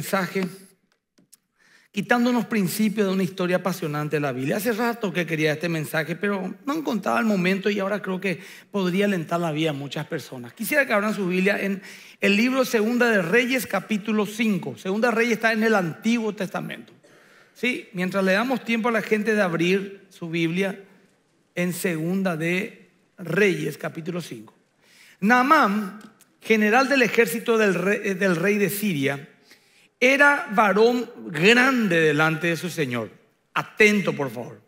mensaje quitándonos principios de una historia apasionante de la Biblia. Hace rato que quería este mensaje, pero no encontraba el momento y ahora creo que podría alentar la vida a muchas personas. Quisiera que abran su Biblia en el libro Segunda de Reyes, capítulo 5. Segunda de Reyes está en el Antiguo Testamento. Sí, mientras le damos tiempo a la gente de abrir su Biblia en Segunda de Reyes, capítulo 5. Naamán, general del ejército del rey de Siria, era varón grande delante de su Señor. Atento, por favor.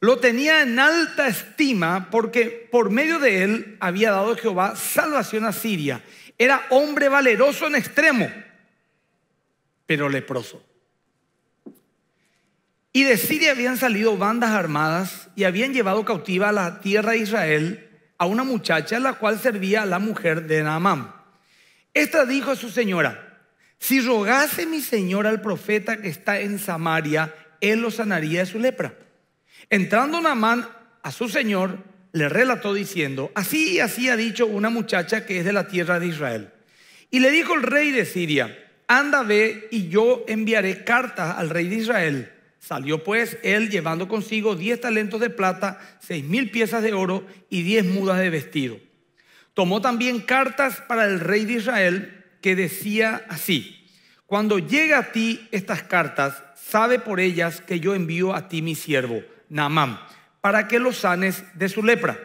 Lo tenía en alta estima porque por medio de él había dado Jehová salvación a Siria. Era hombre valeroso en extremo, pero leproso. Y de Siria habían salido bandas armadas y habían llevado cautiva a la tierra de Israel a una muchacha la cual servía la mujer de Naamán. Esta dijo a su señora, si rogase mi señor al profeta que está en Samaria, él lo sanaría de su lepra. Entrando Naamán a su señor, le relató diciendo, así y así ha dicho una muchacha que es de la tierra de Israel. Y le dijo el rey de Siria, anda ve y yo enviaré cartas al rey de Israel. Salió pues él llevando consigo diez talentos de plata, seis mil piezas de oro y diez mudas de vestido. Tomó también cartas para el rey de Israel que decía así, cuando llega a ti estas cartas, sabe por ellas que yo envío a ti mi siervo, Naamán, para que lo sanes de su lepra.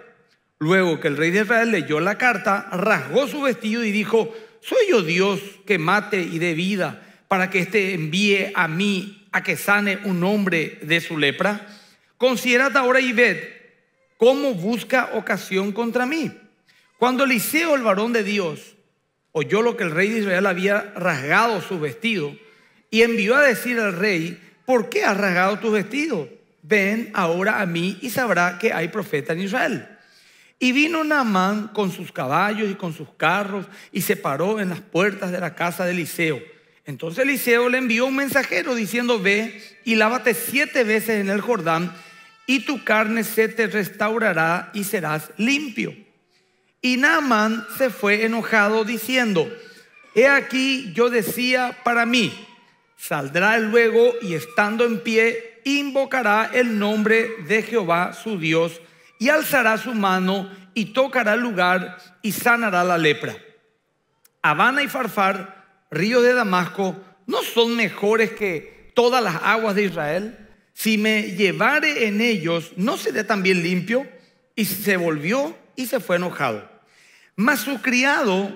Luego que el rey de Israel leyó la carta, rasgó su vestido y dijo, ¿soy yo Dios que mate y dé vida para que éste envíe a mí a que sane un hombre de su lepra? Considerad ahora y ved cómo busca ocasión contra mí. Cuando Eliseo, el varón de Dios, oyó lo que el rey de Israel había rasgado su vestido y envió a decir al rey, ¿por qué has rasgado tu vestido? Ven ahora a mí y sabrá que hay profeta en Israel. Y vino Naamán con sus caballos y con sus carros y se paró en las puertas de la casa de Eliseo. Entonces Eliseo le envió un mensajero diciendo, ve y lávate siete veces en el Jordán y tu carne se te restaurará y serás limpio. Y Naaman se fue enojado diciendo, he aquí yo decía para mí, saldrá luego y estando en pie, invocará el nombre de Jehová su Dios y alzará su mano y tocará el lugar y sanará la lepra. Habana y Farfar, río de Damasco, no son mejores que todas las aguas de Israel. Si me llevare en ellos, ¿no seré también limpio? Y se volvió y se fue enojado. Mas su criado,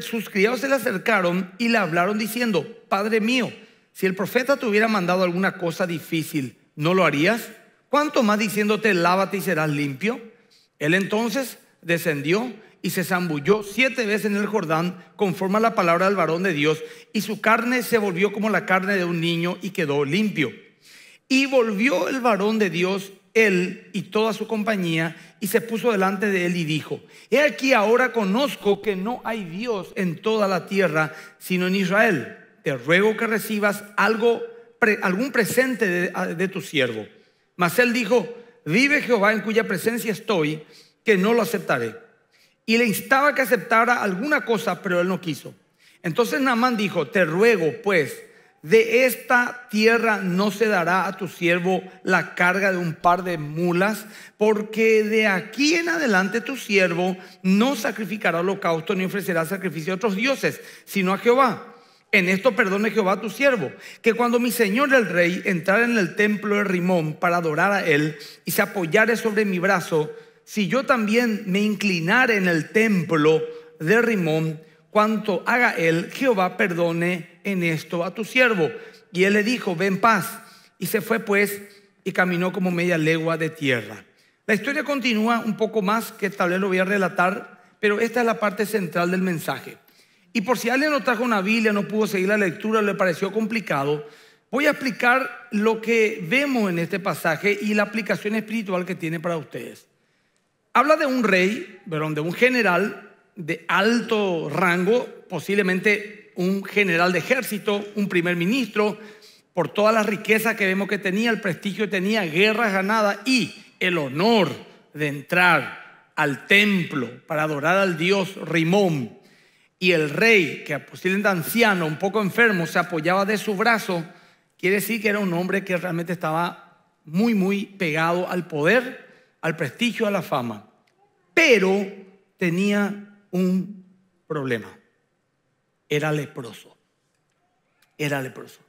sus criados se le acercaron y le hablaron diciendo, Padre mío, si el profeta te hubiera mandado alguna cosa difícil, ¿no lo harías? ¿Cuánto más diciéndote, lávate y serás limpio? Él entonces descendió y se zambulló siete veces en el Jordán, conforme a la palabra del varón de Dios, y su carne se volvió como la carne de un niño y quedó limpio. Y volvió el varón de Dios él y toda su compañía, y se puso delante de él y dijo, he aquí ahora conozco que no hay Dios en toda la tierra, sino en Israel. Te ruego que recibas algo, algún presente de, tu siervo. Mas él dijo, vive Jehová en cuya presencia estoy, que no lo aceptaré. Y le instaba que aceptara alguna cosa, pero él no quiso. Entonces Namán dijo, te ruego pues, de esta tierra no se dará a tu siervo la carga de un par de mulas, porque de aquí en adelante tu siervo no sacrificará holocausto ni ofrecerá sacrificio a otros dioses, sino a Jehová. En esto perdone Jehová a tu siervo, que cuando mi señor el rey entrara en el templo de Rimón para adorar a él y se apoyare sobre mi brazo, si yo también me inclinare en el templo de Rimón, cuanto haga él, Jehová perdone en esto a tu siervo. Y él le dijo, ven paz. Y se fue pues y caminó como media legua de tierra. La historia continúa un poco más, que tal vez lo voy a relatar, pero esta es la parte central del mensaje. Y por si alguien no trajo una Biblia, no pudo seguir la lectura, le pareció complicado, voy a explicar lo que vemos en este pasaje y la aplicación espiritual que tiene para ustedes. Habla de un rey, perdón, de un general de alto rango, posiblemente un general de ejército, un primer ministro, por todas las riquezas que vemos que tenía, el prestigio que tenía, guerras ganadas y el honor de entrar al templo para adorar al dios Rimón. Y el rey, que posiblemente anciano, un poco enfermo, se apoyaba de su brazo, quiere decir que era un hombre que realmente estaba muy, muy pegado al poder, al prestigio, a la fama. Pero tenía un problema era leproso. Era leproso.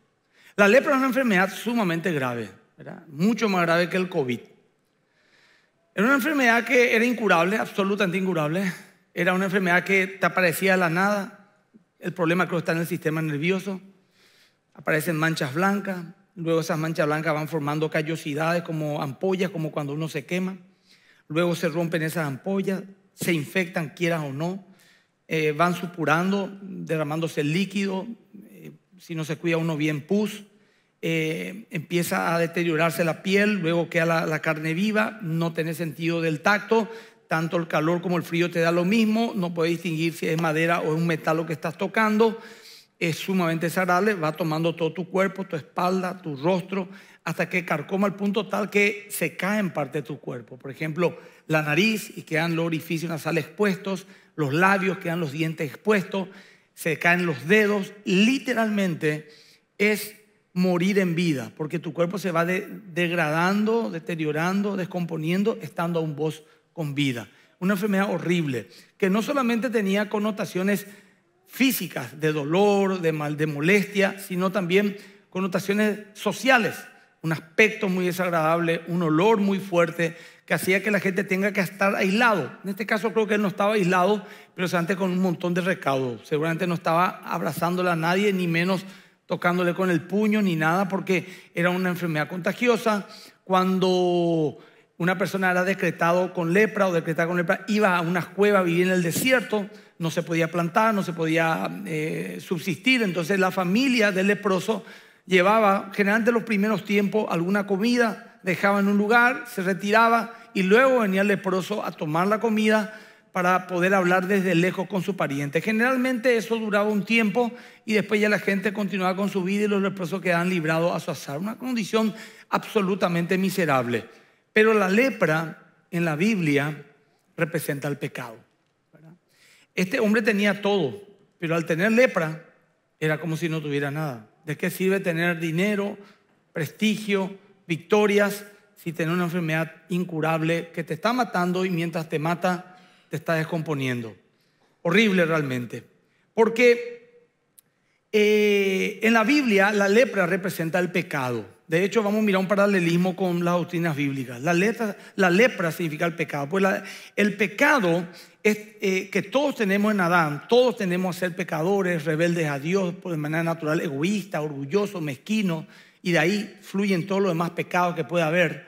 La lepra es una enfermedad sumamente grave, mucho más grave que el COVID. Era una enfermedad que era incurable, absolutamente incurable. Era una enfermedad que te aparecía de la nada. El problema creo está en el sistema nervioso. Aparecen manchas blancas. Luego esas manchas blancas van formando callosidades como ampollas, como cuando uno se quema. Luego se rompen esas ampollas, se infectan, quieras o no. Eh, van supurando, derramándose el líquido, eh, si no se cuida uno bien pus, eh, empieza a deteriorarse la piel, luego queda la, carne viva, no tiene sentido del tacto, tanto el calor como el frío te da lo mismo, no puedes distinguir si es madera o es un metal lo que estás tocando, es sumamente desagradable, va tomando todo tu cuerpo, tu espalda, tu rostro, hasta que carcoma al punto tal que se cae en parte de tu cuerpo. Por ejemplo, la nariz y quedan los orificios nasales expuestos, los labios, quedan los dientes expuestos, se caen los dedos. Literalmente es morir en vida, porque tu cuerpo se va degradando, deteriorando, descomponiendo, estando aún vos con vida. Una enfermedad horrible, que no solamente tenía connotaciones físicas de dolor, de mal, de molestia, sino también connotaciones sociales, un aspecto muy desagradable, un olor muy fuerte, que hacía que la gente tenga que estar aislado. En este caso creo que él no estaba aislado, pero antes con un montón de recaudos. Seguramente no estaba abrazándole a nadie, ni menos tocándole con el puño, ni nada, porque era una enfermedad contagiosa. Cuando una persona era decretado con lepra o decretada con lepra, iba a una cueva, vivir en el desierto, no se podía plantar, no se podía eh, subsistir. Entonces la familia del leproso llevaba, generalmente los primeros tiempos, alguna comida, dejaba en un lugar, se retiraba y luego venía el leproso a tomar la comida para poder hablar desde lejos con su pariente. Generalmente eso duraba un tiempo y después ya la gente continuaba con su vida y los leprosos quedaban librados a su azar. Una condición absolutamente miserable. Pero la lepra en la Biblia representa el pecado. Este hombre tenía todo, pero al tener lepra era como si no tuviera nada. ¿De qué sirve tener dinero, prestigio, victorias si tienes una enfermedad incurable que te está matando y mientras te mata te está descomponiendo. Horrible realmente. Porque eh, en la Biblia la lepra representa el pecado. De hecho, vamos a mirar un paralelismo con las doctrinas bíblicas. La lepra, significa el pecado. Pues el pecado es, eh, que todos tenemos en Adán, todos tenemos a ser pecadores, rebeldes a Dios de manera natural, egoísta, orgulloso, mezquino y de ahí fluyen todos los demás pecados que puede haber,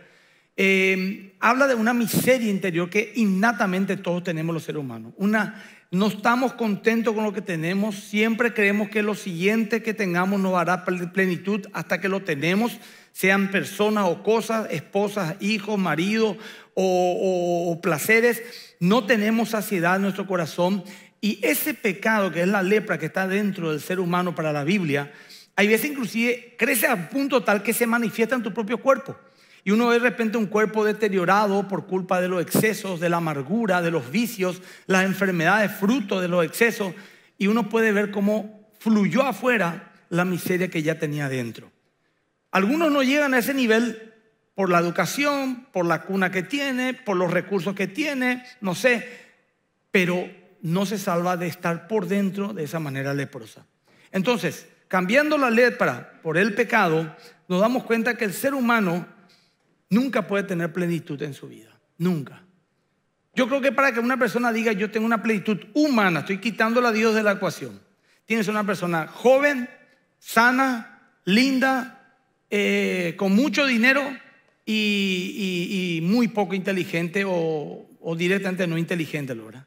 eh, habla de una miseria interior que innatamente todos tenemos los seres humanos. Una, no estamos contentos con lo que tenemos, siempre creemos que lo siguiente que tengamos nos hará plenitud hasta que lo tenemos, sean personas o cosas, esposas, hijos, maridos o, o placeres. No tenemos saciedad en nuestro corazón y ese pecado que es la lepra que está dentro del ser humano para la Biblia hay veces inclusive crece a punto tal que se manifiesta en tu propio cuerpo. Y uno ve de repente un cuerpo deteriorado por culpa de los excesos, de la amargura, de los vicios, las enfermedades, fruto de los excesos. Y uno puede ver cómo fluyó afuera la miseria que ya tenía dentro. Algunos no llegan a ese nivel por la educación, por la cuna que tiene, por los recursos que tiene, no sé, pero no se salva de estar por dentro de esa manera leprosa. Entonces, Cambiando la letra por el pecado, nos damos cuenta que el ser humano nunca puede tener plenitud en su vida. Nunca. Yo creo que para que una persona diga yo tengo una plenitud humana, estoy quitando a Dios de la ecuación. Tienes una persona joven, sana, linda, eh, con mucho dinero y, muy poco inteligente o, directamente no inteligente, ¿verdad?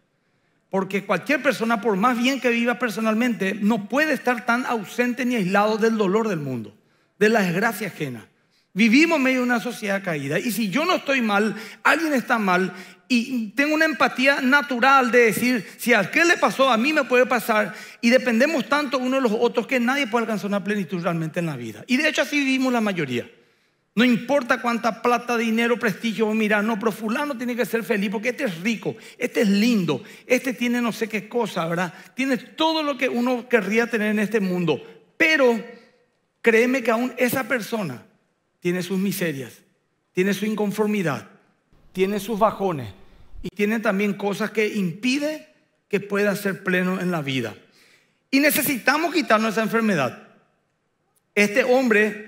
Porque cualquier persona, por más bien que viva personalmente, no puede estar tan ausente ni aislado del dolor del mundo, de la desgracia ajena. Vivimos medio de una sociedad caída. Y si yo no estoy mal, alguien está mal. Y tengo una empatía natural de decir, si a qué le pasó, a mí me puede pasar. Y dependemos tanto uno de los otros que nadie puede alcanzar una plenitud realmente en la vida. Y de hecho así vivimos la mayoría. No importa cuánta plata, dinero, prestigio, mira, no, pero fulano tiene que ser feliz porque este es rico, este es lindo, este tiene no sé qué cosa, ¿verdad? Tiene todo lo que uno querría tener en este mundo. Pero créeme que aún esa persona tiene sus miserias, tiene su inconformidad, tiene sus bajones y tiene también cosas que impide que pueda ser pleno en la vida. Y necesitamos quitarnos esa enfermedad. Este hombre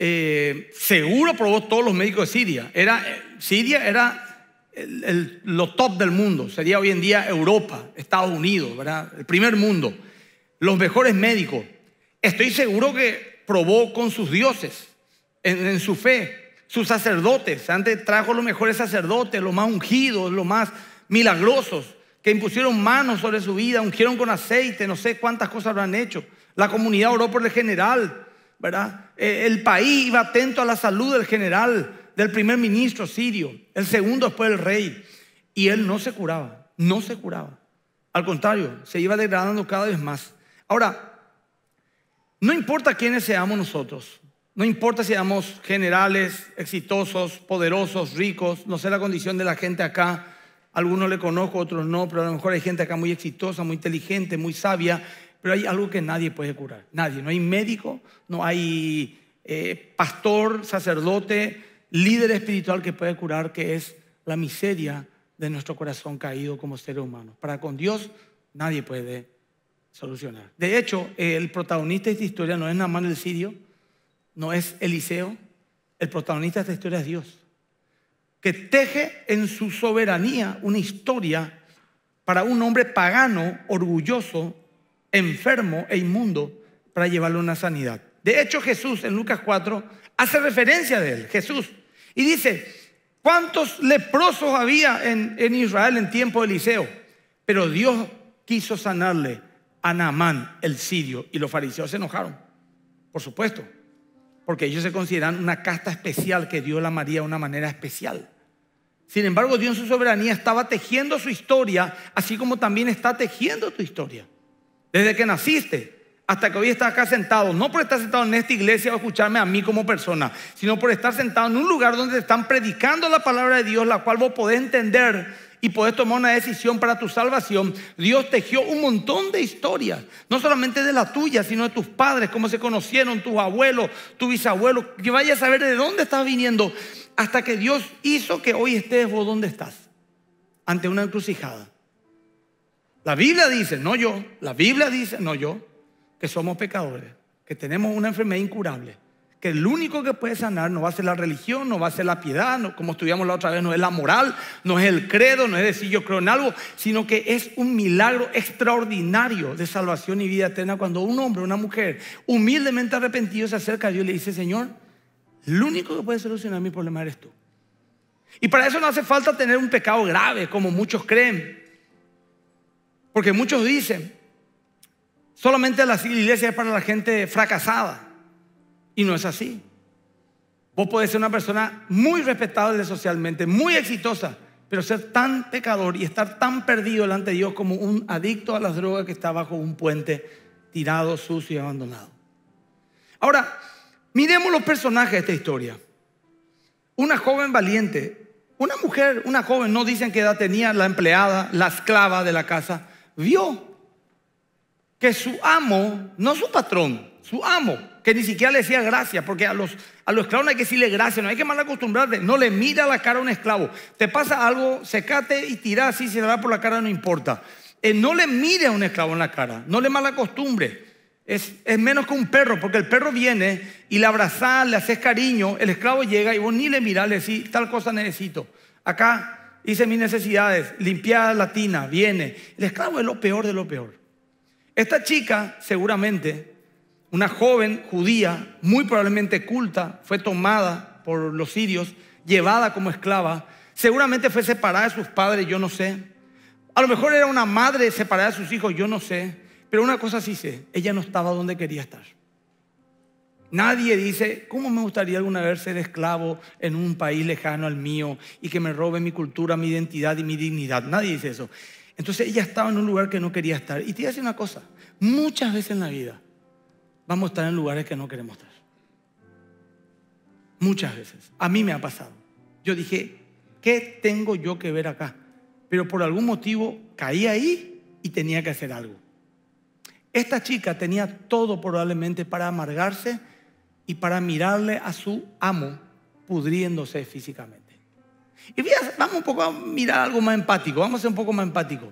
eh, seguro probó todos los médicos de Siria. Era, eh, Siria era lo top del mundo, sería hoy en día Europa, Estados Unidos, ¿verdad? El primer mundo. Los mejores médicos. Estoy seguro que probó con sus dioses, en, en su fe, sus sacerdotes. Antes trajo los mejores sacerdotes, los más ungidos, los más milagrosos, que impusieron manos sobre su vida, ungieron con aceite, no sé cuántas cosas lo han hecho. La comunidad oró por el general, ¿verdad? Eh, el país iba atento a la salud del general, del primer ministro sirio, el segundo después del rey. Y él no se curaba, no se curaba. Al contrario, se iba degradando cada vez más. Ahora, no importa quiénes seamos nosotros, no importa si seamos generales, exitosos, poderosos, ricos, no sé la condición de la gente acá, algunos le conozco, otros no, pero a lo mejor hay gente acá muy exitosa, muy inteligente, muy sabia, pero hay algo que nadie puede curar, nadie. No hay médico, no hay eh, pastor, sacerdote, líder espiritual que puede curar, que es la miseria de nuestro corazón caído como ser humano. Para con Dios nadie puede solucionar. De hecho, el protagonista de esta historia no es Namán el sirio, no es Eliseo, el protagonista de esta historia es Dios, que teje en su soberanía una historia para un hombre pagano, orgulloso, enfermo e inmundo para llevarle una sanidad. De hecho, Jesús en Lucas 4 hace referencia de él, Jesús, y dice, ¿cuántos leprosos había en, Israel en tiempo de Eliseo? Pero Dios quiso sanarle a Naamán, el sirio, y los fariseos se enojaron, por supuesto, porque ellos se consideran una casta especial que dio la María de una manera especial. Sin embargo, Dios en su soberanía estaba tejiendo su historia, así como también está tejiendo tu historia. Desde que naciste hasta que hoy estás acá sentado, no por estar sentado en esta iglesia o escucharme a mí como persona, sino por estar sentado en un lugar donde te están predicando la palabra de Dios, la cual vos podés entender y podés tomar una decisión para tu salvación. Dios tejió un montón de historias, no solamente de la tuya, sino de tus padres, cómo se conocieron, tus abuelos, tu bisabuelo, que vayas a saber de dónde estás viniendo, hasta que Dios hizo que hoy estés vos donde estás, ante una encrucijada. La Biblia dice, no yo, la Biblia dice, no yo, que somos pecadores, que tenemos una enfermedad incurable, que el único que puede sanar no va a ser la religión, no va a ser la piedad, no, como estudiamos la otra vez, no es la moral, no es el credo, no es decir yo creo en algo, sino que es un milagro extraordinario de salvación y vida eterna cuando un hombre, una mujer, humildemente arrepentido se acerca a Dios y le dice, Señor, el único que puede solucionar mi problema eres tú. Y para eso no hace falta tener un pecado grave, como muchos creen. Porque muchos dicen, solamente la iglesia es para la gente fracasada. Y no es así. Vos podés ser una persona muy respetable socialmente, muy exitosa, pero ser tan pecador y estar tan perdido delante de Dios como un adicto a las drogas que está bajo un puente tirado, sucio y abandonado. Ahora, miremos los personajes de esta historia. Una joven valiente, una mujer, una joven, no dicen qué edad tenía, la empleada, la esclava de la casa, vio que su amo, no su patrón, su amo, que ni siquiera le decía gracias, porque a los, a los esclavos no hay que decirle gracias, no hay que mal acostumbrarte, no le mira la cara a un esclavo. Te pasa algo, secate y tira si se da por la cara, no importa. Eh, no le mire a un esclavo en la cara, no le mal acostumbre. Es, es menos que un perro, porque el perro viene y le abrazás, le haces cariño, el esclavo llega y vos ni le mirás, le decís, tal cosa necesito. Acá hice mis necesidades, limpiada la tina, viene. El esclavo es lo peor de lo peor. Esta chica, seguramente, una joven judía, muy probablemente culta, fue tomada por los sirios, llevada como esclava, seguramente fue separada de sus padres, yo no sé. A lo mejor era una madre separada de sus hijos, yo no sé. Pero una cosa sí sé, ella no estaba donde quería estar. Nadie dice, ¿cómo me gustaría alguna vez ser esclavo en un país lejano al mío y que me robe mi cultura, mi identidad y mi dignidad? Nadie dice eso. Entonces ella estaba en un lugar que no quería estar. Y te voy a decir una cosa, muchas veces en la vida vamos a estar en lugares que no queremos estar. Muchas veces. A mí me ha pasado. Yo dije, ¿qué tengo yo que ver acá? Pero por algún motivo caí ahí y tenía que hacer algo. Esta chica tenía todo probablemente para amargarse y para mirarle a su amo pudriéndose físicamente. Y vamos un poco a mirar algo más empático, vamos a ser un poco más empático.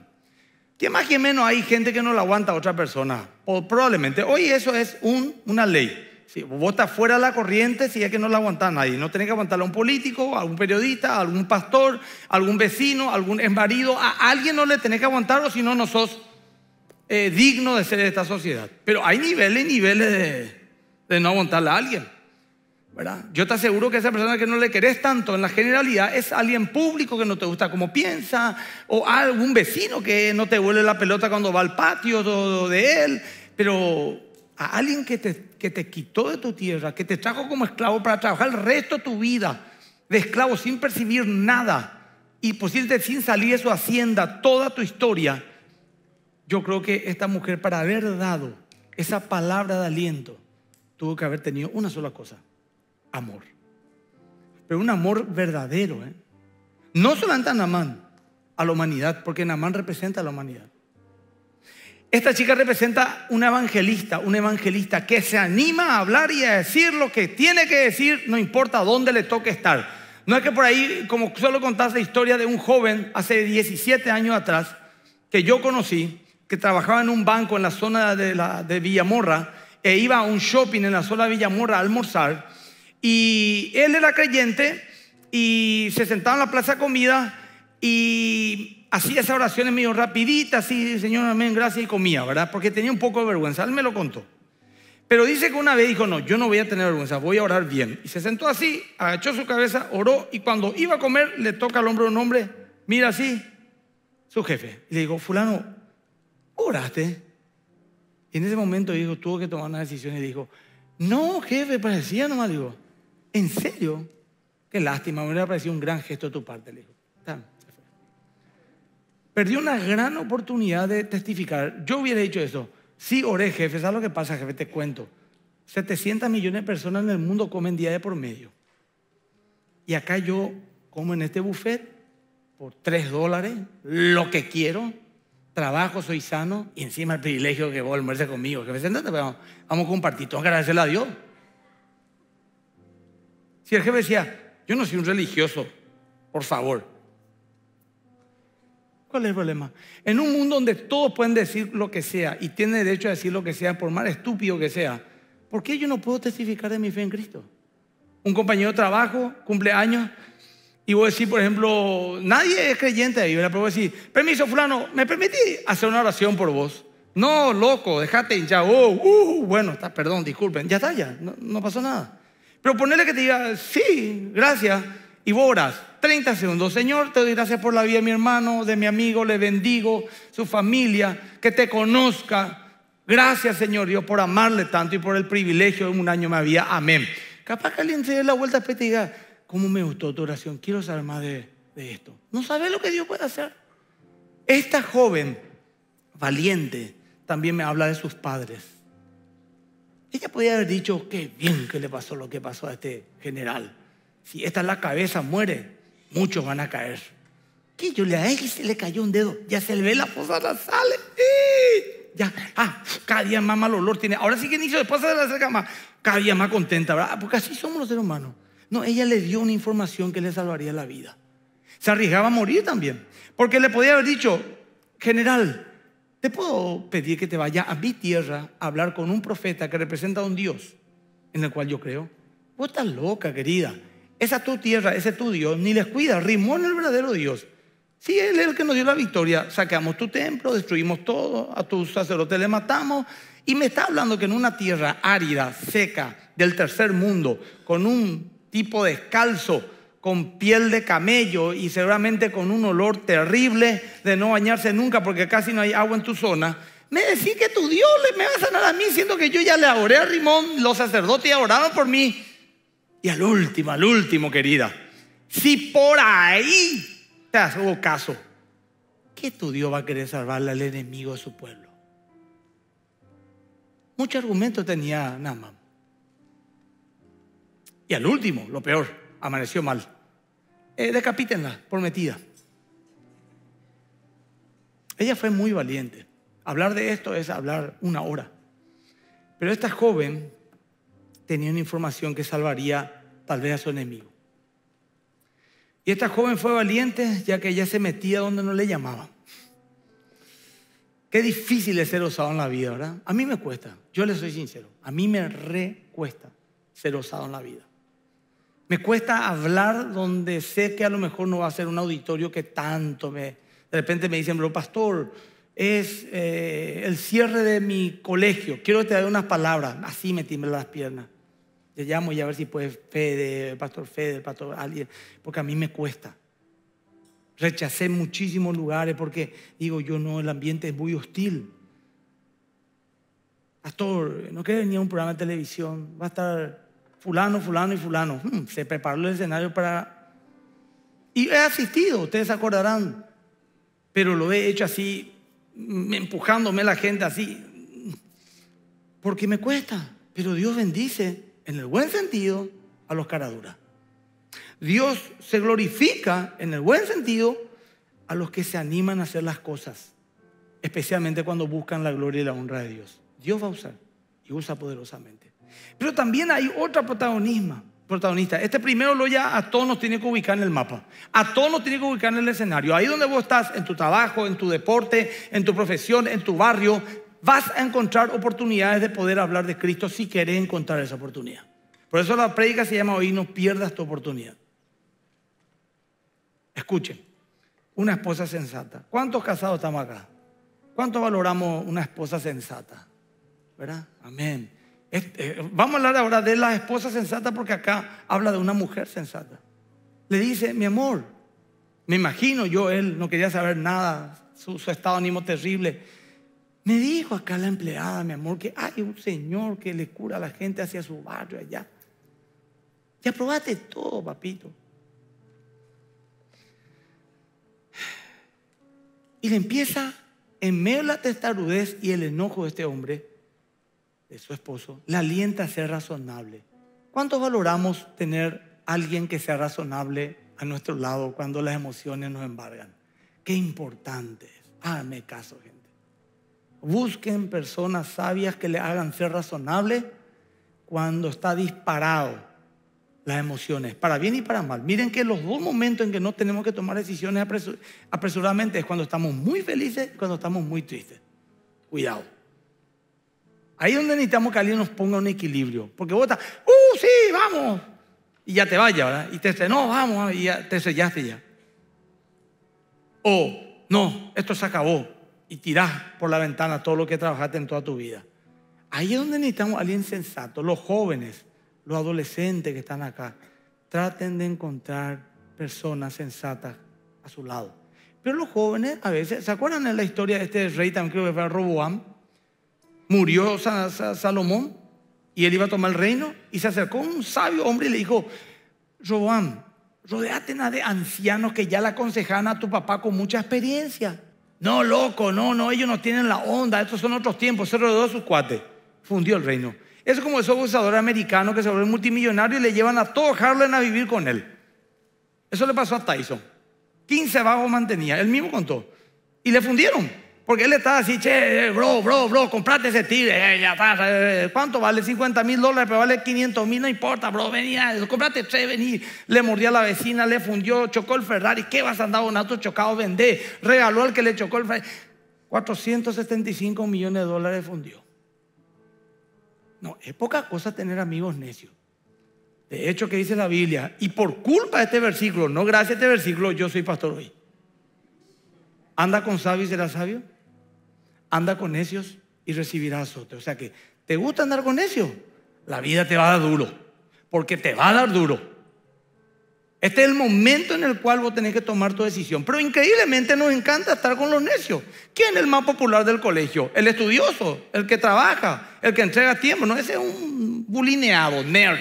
Que más que menos hay gente que no la aguanta a otra persona, o probablemente. Hoy eso es una ley. Si vos fuera de la corriente, si es que no la aguanta nadie. No tenés que aguantarle a un político, a algún periodista, a algún pastor, a algún vecino, a algún marido. A alguien no le tenés que aguantar o si no, no sos eh, digno de ser de esta sociedad. Pero hay niveles y niveles de, de no aguantarle a alguien. ¿verdad? Yo te aseguro que esa persona que no le querés tanto en la generalidad es alguien público que no te gusta como piensa, o algún vecino que no te vuelve la pelota cuando va al patio todo de él, pero a alguien que te, que te quitó de tu tierra, que te trajo como esclavo para trabajar el resto de tu vida de esclavo sin percibir nada y pusiste sin salir de su hacienda toda tu historia, yo creo que esta mujer para haber dado esa palabra de aliento, tuvo que haber tenido una sola cosa, amor. Pero un amor verdadero, ¿eh? No solamente a Namán, a la humanidad, porque Namán representa a la humanidad. Esta chica representa un evangelista, un evangelista que se anima a hablar y a decir lo que tiene que decir, no importa dónde le toque estar. No es que por ahí, como solo contás la historia de un joven hace 17 años atrás, que yo conocí, que trabajaba en un banco en la zona de Villamorra, e iba a un shopping en la sola Villamorra a almorzar. Y él era creyente y se sentaba en la plaza comida y hacía esas oraciones medio rapiditas, así, Señor, amén, gracias y comía, ¿verdad? Porque tenía un poco de vergüenza. Él me lo contó. Pero dice que una vez dijo, no, yo no voy a tener vergüenza, voy a orar bien. Y se sentó así, agachó su cabeza, oró y cuando iba a comer le toca al hombro un hombre, mira así, su jefe. le digo, fulano, oraste. Y en ese momento dijo, tuvo que tomar una decisión y dijo, no, jefe, parecía nomás, digo, ¿en serio? Qué lástima, me hubiera parecido un gran gesto de tu parte, le dijo. Perdió una gran oportunidad de testificar. Yo hubiera dicho eso. Sí, oré, jefe, ¿sabes lo que pasa, jefe? Te cuento. 700 millones de personas en el mundo comen día de por medio. Y acá yo como en este buffet por 3 dólares, lo que quiero, trabajo, soy sano y encima el privilegio que a conmigo. Que me sentate, vamos, vamos a compartir, tengo agradecerle a Dios. Si el jefe decía, yo no soy un religioso, por favor. ¿Cuál es el problema? En un mundo donde todos pueden decir lo que sea y tienen derecho a decir lo que sea, por más estúpido que sea, ¿por qué yo no puedo testificar de mi fe en Cristo? Un compañero de trabajo, cumpleaños, y voy a decir, por ejemplo, nadie es creyente de Biblia, pero voy a decir, permiso, fulano, ¿me permití hacer una oración por vos? No, loco, déjate ya. Oh, uh, bueno, está, perdón, disculpen. Ya está, ya, no, pasó nada. Pero ponerle que te diga, sí, gracias, y vos oras, 30 segundos. Señor, te doy gracias por la vida de mi hermano, de mi amigo, le bendigo, su familia, que te conozca. Gracias, Señor Dios, por amarle tanto y por el privilegio de un año me había. Amén. Capaz que alguien se dé la vuelta y diga, ¿cómo me gustó tu oración? Quiero saber más de, esto. No sabe lo que Dios puede hacer. Esta joven valiente también me habla de sus padres. Ella podía haber dicho, qué bien que le pasó lo que pasó a este general. Si esta es la cabeza, muere, muchos van a caer. ¿Qué? Yo le a él se le cayó un dedo. Ya se le ve la posada, sale. ¡Eh! Ya, ah, cada día más mal olor tiene. Ahora sí que inicio después de la cama. Cada día más contenta, ¿verdad? Ah, porque así somos los seres humanos. No, ella le dio una información que le salvaría la vida. Se arriesgaba a morir también, porque le podía haber dicho, general, te puedo pedir que te vaya a mi tierra a hablar con un profeta que representa a un Dios en el cual yo creo. Vos estás loca, querida. Esa es tu tierra, ese es tu Dios, ni les cuida. en el verdadero Dios. Si Él es el que nos dio la victoria, sacamos tu templo, destruimos todo, a tus sacerdotes le matamos. Y me está hablando que en una tierra árida, seca, del tercer mundo, con un tipo descalzo, con piel de camello y seguramente con un olor terrible de no bañarse nunca porque casi no hay agua en tu zona, me decís que tu Dios me va a sanar a mí, siendo que yo ya le oré a Rimón, los sacerdotes ya oraron por mí. Y al último, al último, querida, si por ahí te hago caso, ¿qué tu Dios va a querer salvarle al enemigo de su pueblo? Mucho argumento tenía más. Y al último, lo peor, amaneció mal. Eh, decapítenla, prometida. Ella fue muy valiente. Hablar de esto es hablar una hora. Pero esta joven tenía una información que salvaría tal vez a su enemigo. Y esta joven fue valiente ya que ella se metía donde no le llamaban. Qué difícil es ser osado en la vida, ¿verdad? A mí me cuesta, yo le soy sincero, a mí me recuesta ser osado en la vida. Me cuesta hablar donde sé que a lo mejor no va a ser un auditorio que tanto me... De repente me dicen, pero pastor, es eh, el cierre de mi colegio, quiero que te dé unas palabras. Así me tiemblan las piernas. Te llamo y a ver si puedes, Fede, pastor Fede, el pastor alguien, porque a mí me cuesta. Rechacé muchísimos lugares porque digo, yo no, el ambiente es muy hostil. Pastor, ¿no querés venir a un programa de televisión? Va a estar fulano, fulano y fulano. Hmm, se preparó el escenario para... Y he asistido, ustedes acordarán, pero lo he hecho así, mm, empujándome la gente así, porque me cuesta. Pero Dios bendice, en el buen sentido, a los caraduras. Dios se glorifica, en el buen sentido, a los que se animan a hacer las cosas, especialmente cuando buscan la gloria y la honra de Dios. Dios va a usar y usa poderosamente. Pero también hay otra protagonista. Protagonista. Este primero lo ya a todos nos tiene que ubicar en el mapa. A todos nos tiene que ubicar en el escenario. Ahí donde vos estás, en tu trabajo, en tu deporte, en tu profesión, en tu barrio, vas a encontrar oportunidades de poder hablar de Cristo si querés encontrar esa oportunidad. Por eso la prédica se llama hoy no pierdas tu oportunidad. Escuchen, una esposa sensata. ¿Cuántos casados estamos acá? ¿Cuántos valoramos una esposa sensata? ¿Verdad? Amén. Eh, vamos a hablar ahora de la esposa sensata porque acá habla de una mujer sensata. Le dice, mi amor, me imagino yo, él no quería saber nada, su, estado de ánimo terrible. Me dijo acá la empleada, mi amor, que hay un señor que le cura a la gente hacia su barrio allá. Ya probate todo, papito. Y le empieza en medio de la testarudez y el enojo de este hombre de su esposo, la alienta a ser razonable. ¿Cuánto valoramos tener alguien que sea razonable a nuestro lado cuando las emociones nos embargan? Qué importante es. Háganme caso, gente. Busquen personas sabias que le hagan ser razonable cuando está disparado las emociones, para bien y para mal. Miren que los dos momentos en que no tenemos que tomar decisiones apresuradamente es cuando estamos muy felices y cuando estamos muy tristes. Cuidado. Ahí es donde necesitamos que alguien nos ponga un equilibrio. Porque vos estás, ¡uh, sí, vamos! Y ya te vaya, ¿verdad? Y te dice, no, vamos, y ya te sellaste ya. O, no, esto se acabó. Y tirás por la ventana todo lo que trabajaste en toda tu vida. Ahí es donde necesitamos alguien sensato. Los jóvenes, los adolescentes que están acá, traten de encontrar personas sensatas a su lado. Pero los jóvenes a veces, ¿se acuerdan de la historia de este rey, también creo que fue Roboam? murió Salomón y él iba a tomar el reino y se acercó un sabio hombre y le dijo, Roboam, rodeate de ancianos que ya le aconsejan a tu papá con mucha experiencia. No, loco, no, no, ellos no tienen la onda, estos son otros tiempos, se rodeó a sus cuates, fundió el reino. Eso es como esos abusadores americanos que se vuelven multimillonario y le llevan a todo Harlem a vivir con él. Eso le pasó a Tyson. 15 bajos mantenía, él mismo contó. Y le fundieron. Porque él estaba así, che, bro, bro, bro, comprate ese tigre. Eh, ya eh, eh, ¿Cuánto vale? 50 mil dólares, pero vale 500 mil, no importa, bro. Venía, ah, comprate tres, vení. Le mordió a la vecina, le fundió, chocó el Ferrari. ¿Qué vas a andar con chocado? Vendé. Regaló al que le chocó el Ferrari. 475 millones de dólares fundió. No, es poca cosa tener amigos necios. De hecho, que dice la Biblia? Y por culpa de este versículo, no gracias a este versículo, yo soy pastor hoy. Anda con sabio y será sabio anda con necios y recibirás otro. O sea que, ¿te gusta andar con necios? La vida te va a dar duro, porque te va a dar duro. Este es el momento en el cual vos tenés que tomar tu decisión. Pero increíblemente nos encanta estar con los necios. ¿Quién es el más popular del colegio? El estudioso, el que trabaja, el que entrega tiempo. No, ese es un bulineado, nerd.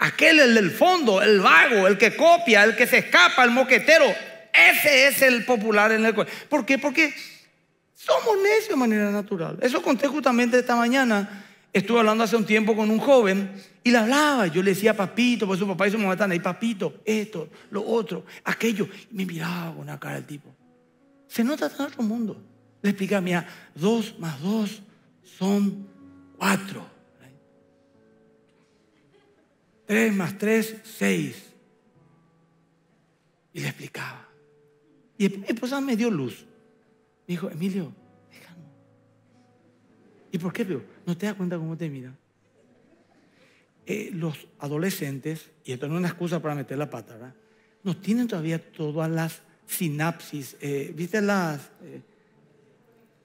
Aquel, el del fondo, el vago, el que copia, el que se escapa, el moquetero. Ese es el popular en el colegio. ¿Por qué? Porque somos necios de manera natural. Eso conté justamente esta mañana. Estuve hablando hace un tiempo con un joven y le hablaba. Yo le decía, papito, pues su papá y su mamá están ahí, papito, esto, lo otro, aquello. Y me miraba con una cara del tipo. Se nota en otro mundo. Le explicaba, mira, dos más dos son cuatro. Tres más tres, seis. Y le explicaba. Y mi esposa me dio luz. Me dijo, Emilio, déjalo. ¿Y por qué, veo ¿No te das cuenta cómo te mira? Eh, los adolescentes, y esto no es una excusa para meter la pata, ¿verdad? No tienen todavía todas las sinapsis, eh, ¿viste las...? Eh?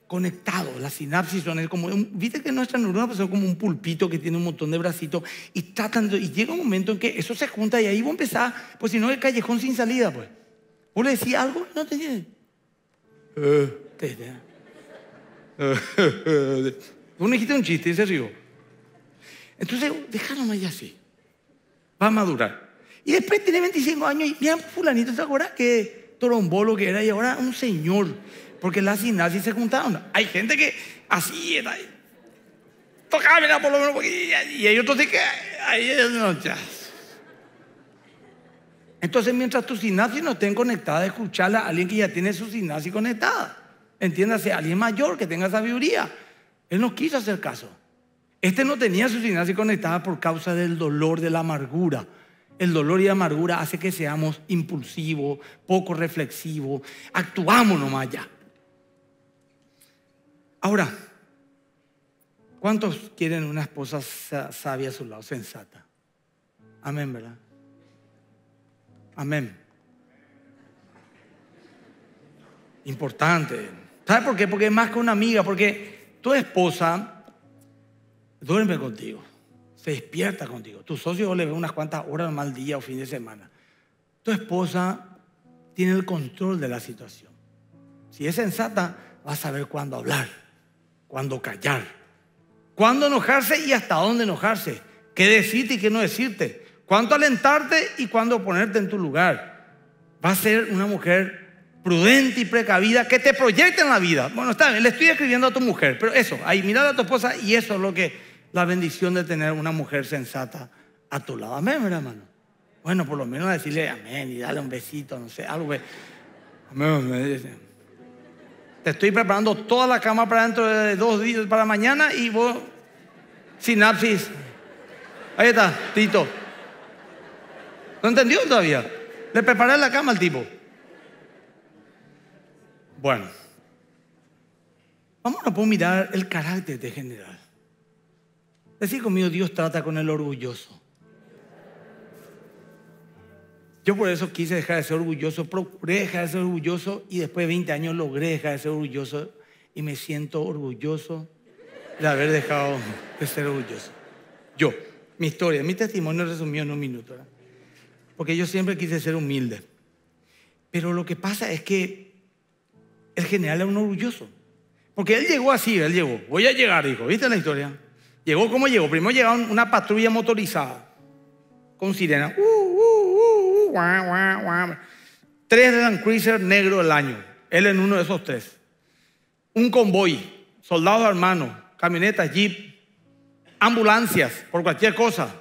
conectados. Las sinapsis son como, viste que nuestra neurona es pues, como un pulpito que tiene un montón de bracitos y tratan y llega un momento en que eso se junta y ahí a empezar, pues si no el callejón sin salida, pues. Vos le decís algo, no te entiendes. Eh. ¿eh? Vos me dijiste un chiste y se rió. Entonces, déjalo ahí así. Va a madurar. Y después tiene 25 años y mira, fulanito, ¿se acuerdas que trombolo que era y ahora un señor? Porque las y se juntaron. Hay gente que así era. mira por lo menos. y hay otros que... Ahí Entonces, mientras tus sinapsis no estén conectadas, escucharla a alguien que ya tiene su sinapsis conectada entiéndase, alguien mayor que tenga sabiduría. Él no quiso hacer caso. Este no tenía su sinapsis conectada por causa del dolor, de la amargura. El dolor y la amargura hace que seamos impulsivos, poco reflexivos, actuamos nomás ya. Ahora, ¿cuántos quieren una esposa sabia a su lado, sensata? Amén, ¿verdad? Amén. Importante. ¿Sabes por qué? Porque es más que una amiga, porque tu esposa duerme contigo, se despierta contigo. Tu socio le ve unas cuantas horas mal día o fin de semana. Tu esposa tiene el control de la situación. Si es sensata, va a saber cuándo hablar, cuándo callar, cuándo enojarse y hasta dónde enojarse, qué decirte y qué no decirte, cuándo alentarte y cuándo ponerte en tu lugar. Va a ser una mujer prudente y precavida que te proyecte en la vida. Bueno, está bien, le estoy escribiendo a tu mujer, pero eso, ahí mira a tu esposa y eso es lo que, la bendición de tener una mujer sensata a tu lado. Amén, hermano. Bueno, por lo menos decirle amén y darle un besito, no sé, algo. Que... Amén, Te estoy preparando toda la cama para dentro de dos días, para mañana y vos, sinapsis. Ahí está, Tito. ¿No entendió todavía? Le preparé la cama al tipo. Bueno, vamos a mirar el carácter de general. Decir conmigo, Dios trata con el orgulloso. Yo por eso quise dejar de ser orgulloso, procuré dejar de ser orgulloso y después de 20 años logré dejar de ser orgulloso y me siento orgulloso de haber dejado de ser orgulloso. Yo, mi historia, mi testimonio resumió en un minuto, porque yo siempre quise ser humilde. Pero lo que pasa es que el general era un orgulloso. Porque él llegó así, él llegó. Voy a llegar, dijo. ¿Viste la historia? Llegó como llegó. Primero llegaron una patrulla motorizada con sirena. Uh, uh, uh, tres Cruiser negro el año. Él en uno de esos tres. Un convoy, soldados hermanos, camionetas, jeep, ambulancias, por cualquier cosa.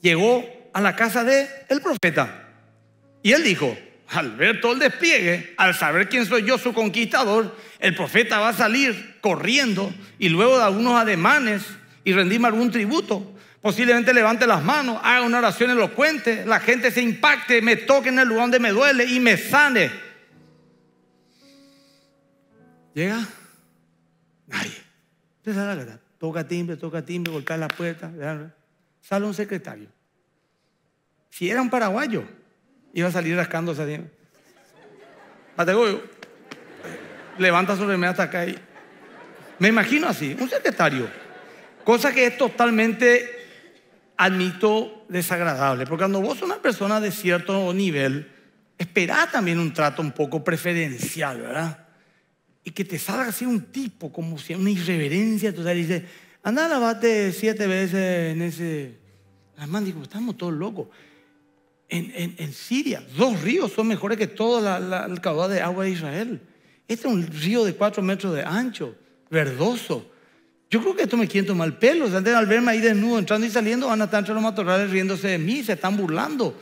Llegó a la casa del el profeta. Y él dijo, al ver todo el despliegue, al saber quién soy yo, su conquistador, el profeta va a salir corriendo y luego da unos ademanes y rendirme algún tributo. Posiblemente levante las manos, haga una oración elocuente, la gente se impacte, me toque en el lugar donde me duele y me sane. Llega nadie. Toca timbre, toca timbre, golpea la puerta. Sale un secretario. Si era un paraguayo, Iba a salir rascándose así. Levanta su remera hasta acá y. Me imagino así, un secretario. Cosa que es totalmente, admito, desagradable. Porque cuando vos sos una persona de cierto nivel, esperá también un trato un poco preferencial, ¿verdad? Y que te salga así un tipo, como si una irreverencia total, y dice, anda, lavarte siete veces en ese... hermana digo, estamos todos locos en, Siria. Dos ríos son mejores que toda la, la, caudal de agua de Israel. Este es un río de cuatro metros de ancho, verdoso. Yo creo que esto me quinto tomar el pelo. al verme ahí desnudo, entrando y saliendo, van a estar entre los matorrales riéndose de mí, se están burlando.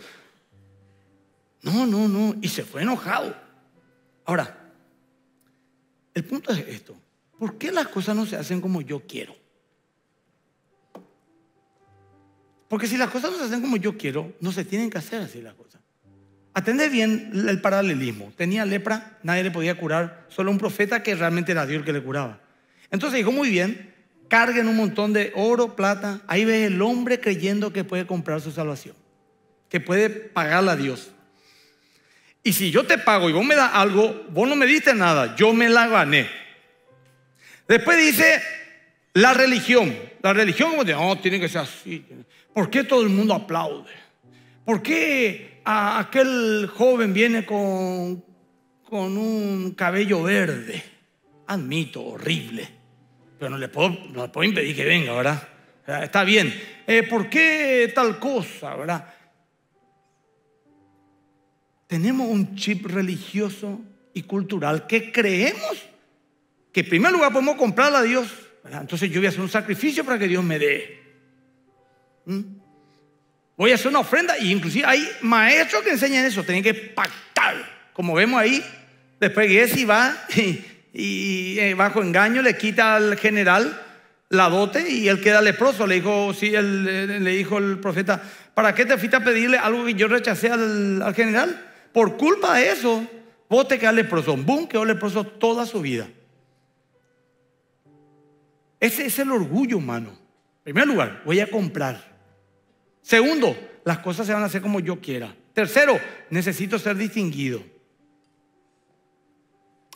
No, no, no. Y se fue enojado. Ahora, el punto es esto. ¿Por qué las cosas no se hacen como yo quiero? Porque si las cosas no se hacen como yo quiero, no se tienen que hacer así las cosas. Atende bien el paralelismo. Tenía lepra, nadie le podía curar, solo un profeta que realmente era Dios el que le curaba. Entonces dijo, muy bien, carguen un montón de oro, plata. Ahí ves el hombre creyendo que puede comprar su salvación, que puede pagarle a Dios. Y si yo te pago y vos me das algo, vos no me diste nada, yo me la gané. Después dice la religión. La religión, como dice, no, tiene que ser así. ¿Por qué todo el mundo aplaude? ¿Por qué a aquel joven viene con, con un cabello verde? Admito, horrible. Pero no le puedo, impedir que venga, ¿verdad? Está bien. Eh, ¿Por qué tal cosa, verdad? Tenemos un chip religioso y cultural que creemos que en primer lugar podemos comprarle a Dios. Entonces yo voy a hacer un sacrificio para que Dios me dé. ¿Mm? Voy a hacer una ofrenda y inclusive hay maestros que enseñan eso, tienen que pactar. Como vemos ahí, después y va y, eh, bajo engaño le quita al general la dote y él queda leproso. Le dijo, sí, eh, le dijo el profeta, ¿para qué te fuiste a pedirle algo que yo rechacé al, general? Por culpa de eso, vos te quedas leproso. Boom, quedó leproso toda su vida. Ese es el orgullo humano. En primer lugar, voy a comprar. Segundo, las cosas se van a hacer como yo quiera. Tercero, necesito ser distinguido.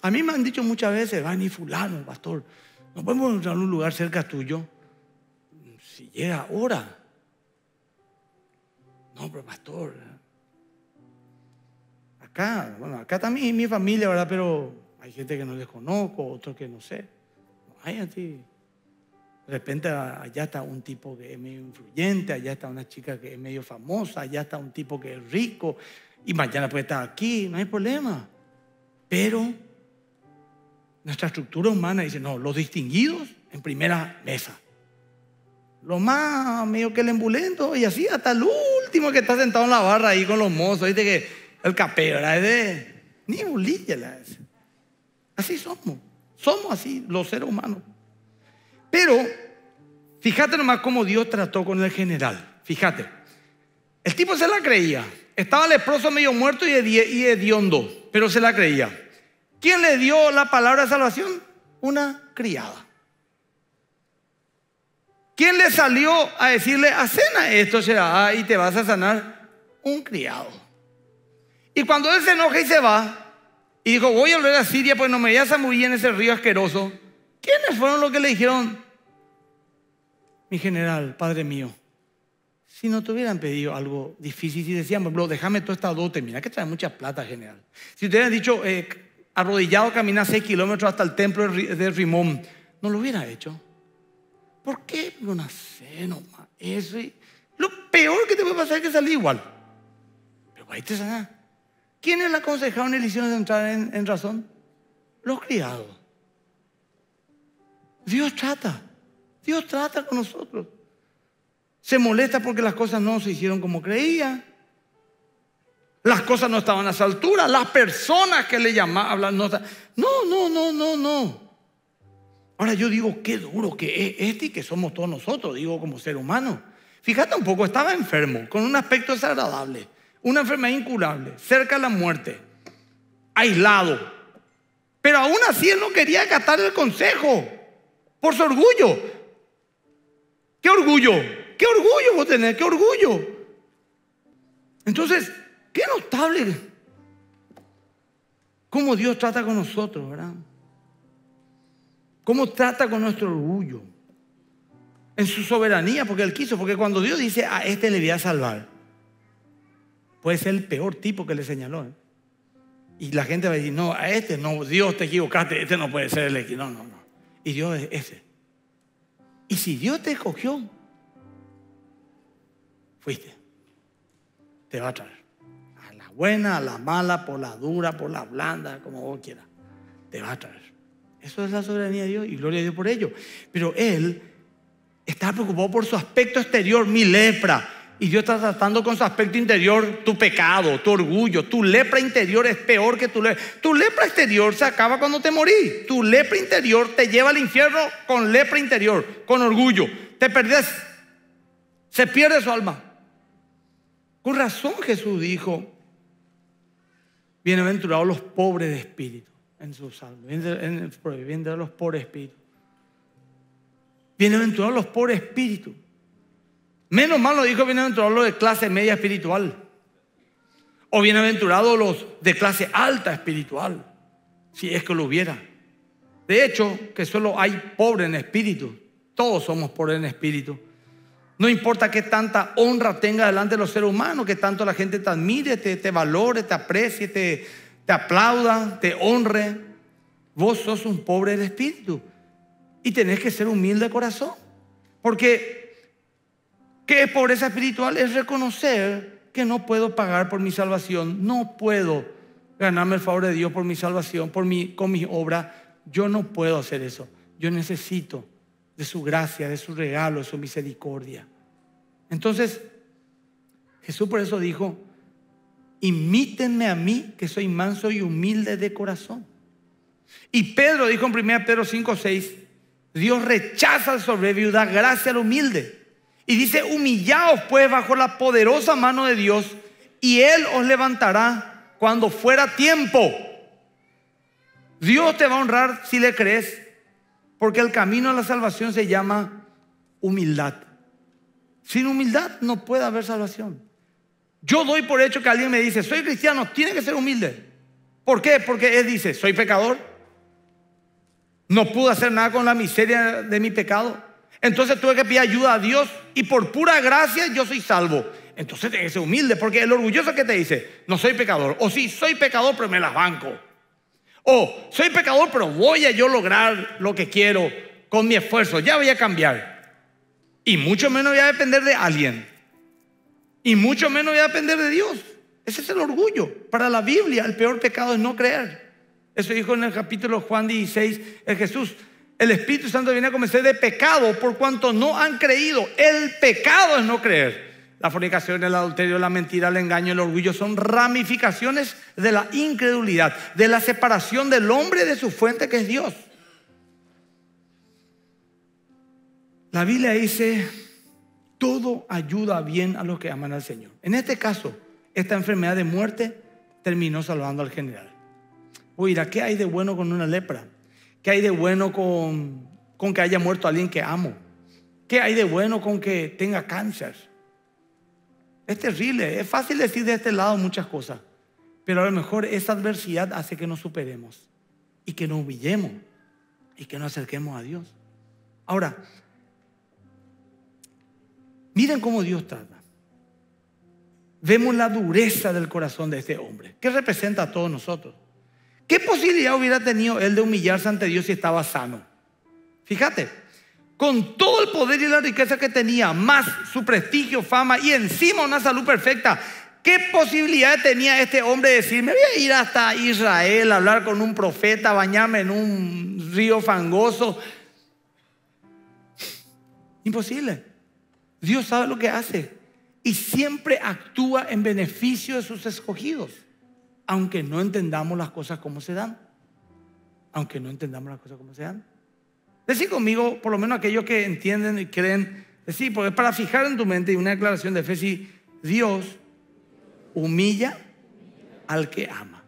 A mí me han dicho muchas veces, va ni fulano, pastor, nos podemos encontrar un lugar cerca tuyo. Si llega ahora. No, pero pastor. Acá, bueno, acá también mi, mi familia, ¿verdad? Pero hay gente que no les conozco, otros que no sé. hay así... De repente ah, allá está un tipo que es medio influyente, allá está una chica que es medio famosa, allá está un tipo que es rico y mañana puede estar aquí, no hay problema. Pero nuestra estructura humana dice, no, los distinguidos en primera mesa. Lo más medio que el embulento y así hasta el último que está sentado en la barra ahí con los mozos, viste que el capé, ¿verdad? de, ni bolilla, Así somos, somos así los seres humanos. Pero fíjate nomás cómo Dios trató con el general. Fíjate. El tipo se la creía. Estaba leproso, medio muerto y hediondo, pero se la creía. ¿Quién le dio la palabra de salvación? Una criada. ¿Quién le salió a decirle, a cena esto será y te vas a sanar? Un criado. Y cuando él se enoja y se va, y dijo, voy a volver a Siria, pues no me voy a morir en ese río asqueroso. ¿Quiénes fueron los que le dijeron, mi general, padre mío, si no te hubieran pedido algo difícil, si decían, bro, déjame toda esta dote, mira que trae mucha plata, general. Si te hubieran dicho, eh, arrodillado camina seis kilómetros hasta el templo de Rimón, no lo hubiera hecho. ¿Por qué? No sé eso. Y lo peor que te puede pasar es que salí igual. Pero ahí te sana. ¿Quiénes le aconsejaron y le hicieron entrar en razón? Los criados. Dios trata. Dios trata con nosotros. Se molesta porque las cosas no se hicieron como creía. Las cosas no estaban a su altura. Las personas que le llamaban no No, no, no, no, no. Ahora yo digo, qué duro que es este y que somos todos nosotros, digo como ser humano. Fíjate un poco, estaba enfermo, con un aspecto desagradable, una enfermedad incurable, cerca de la muerte, aislado. Pero aún así él no quería acatar el consejo. Por su orgullo. ¿Qué orgullo? ¿Qué orgullo vos tenés? ¿Qué orgullo? Entonces, qué notable cómo Dios trata con nosotros, ¿verdad? Cómo trata con nuestro orgullo. En su soberanía, porque Él quiso. Porque cuando Dios dice, a ah, este le voy a salvar, puede ser el peor tipo que le señaló. ¿eh? Y la gente va a decir, no, a este no, Dios te equivocaste, este no puede ser el equipo. no, no. Y Dios es ese. Y si Dios te escogió, fuiste. Te va a traer. A la buena, a la mala, por la dura, por la blanda, como vos quieras. Te va a traer. Eso es la soberanía de Dios y gloria a Dios por ello. Pero Él está preocupado por su aspecto exterior, mi lepra, y Dios está tratando con su aspecto interior tu pecado, tu orgullo. Tu lepra interior es peor que tu lepra. Tu lepra exterior se acaba cuando te morís. Tu lepra interior te lleva al infierno con lepra interior, con orgullo. Te perdés. Se pierde su alma. Con razón Jesús dijo, bienaventurados los pobres de espíritu en su almas. Bienaventurados los pobres de espíritu. Bienaventurados los pobres de espíritu Menos mal lo dijo bienaventurado los de clase media espiritual. O bienaventurados los de clase alta espiritual. Si es que lo hubiera. De hecho, que solo hay pobre en espíritu. Todos somos pobres en espíritu. No importa que tanta honra tenga delante de los seres humanos, que tanto la gente te admire, te, valore, te aprecie, te, aplauda, te honre. Vos sos un pobre en espíritu. Y tenés que ser humilde de corazón. Porque que es pobreza espiritual? Es reconocer que no puedo pagar por mi salvación, no puedo ganarme el favor de Dios por mi salvación, por con mi obra. Yo no puedo hacer eso. Yo necesito de su gracia, de su regalo, de su misericordia. Entonces, Jesús por eso dijo, imítenme a mí, que soy manso y humilde de corazón. Y Pedro dijo en 1 Pedro 5, 6, Dios rechaza al soberbio, da gracia al humilde. Y dice, humillaos pues bajo la poderosa mano de Dios y Él os levantará cuando fuera tiempo. Dios te va a honrar si le crees, porque el camino a la salvación se llama humildad. Sin humildad no puede haber salvación. Yo doy por hecho que alguien me dice, soy cristiano, tiene que ser humilde. ¿Por qué? Porque él dice, soy pecador. No pude hacer nada con la miseria de mi pecado. Entonces tuve que pedir ayuda a Dios y por pura gracia yo soy salvo. Entonces tienes que ser humilde porque el orgulloso que te dice, no soy pecador. O sí, soy pecador pero me las banco. O soy pecador pero voy a yo lograr lo que quiero con mi esfuerzo. Ya voy a cambiar. Y mucho menos voy a depender de alguien. Y mucho menos voy a depender de Dios. Ese es el orgullo. Para la Biblia el peor pecado es no creer. Eso dijo en el capítulo Juan 16 el Jesús. El Espíritu Santo viene a convencer de pecado por cuanto no han creído. El pecado es no creer. La fornicación, el adulterio, la mentira, el engaño, el orgullo son ramificaciones de la incredulidad, de la separación del hombre de su fuente que es Dios. La Biblia dice, todo ayuda bien a los que aman al Señor. En este caso, esta enfermedad de muerte terminó salvando al general. Oiga, ¿qué hay de bueno con una lepra? ¿Qué hay de bueno con, con que haya muerto alguien que amo? ¿Qué hay de bueno con que tenga cáncer? Es terrible, es fácil decir de este lado muchas cosas, pero a lo mejor esa adversidad hace que nos superemos y que nos humillemos y que nos acerquemos a Dios. Ahora, miren cómo Dios trata. Vemos la dureza del corazón de este hombre, que representa a todos nosotros. ¿Qué posibilidad hubiera tenido él de humillarse ante Dios si estaba sano? Fíjate, con todo el poder y la riqueza que tenía, más su prestigio, fama y encima una salud perfecta, ¿qué posibilidad tenía este hombre de decir, me voy a ir hasta Israel, a hablar con un profeta, bañarme en un río fangoso? Imposible. Dios sabe lo que hace y siempre actúa en beneficio de sus escogidos aunque no entendamos las cosas como se dan. Aunque no entendamos las cosas como se dan. Decir conmigo, por lo menos aquellos que entienden y creen, decir, porque para fijar en tu mente y una declaración de fe, si Dios humilla al que ama.